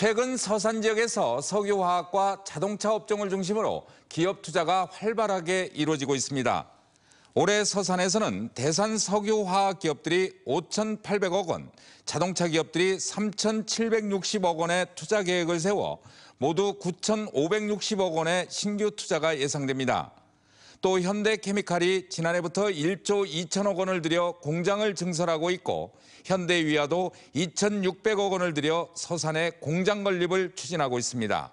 최근 서산 지역에서 석유화학과 자동차 업종을 중심으로 기업 투자가 활발하게 이루어지고 있습니다. 올해 서산에서는 대산 석유화학 기업들이 5,800억 원, 자동차 기업들이 3,760억 원의 투자 계획을 세워 모두 9,560억 원의 신규 투자가 예상됩니다. 또 현대케미칼이 지난해부터 1조 2천억 원을 들여 공장을 증설하고 있고 현대위아도 2,600억 원을 들여 서산에 공장 건립을 추진하고 있습니다.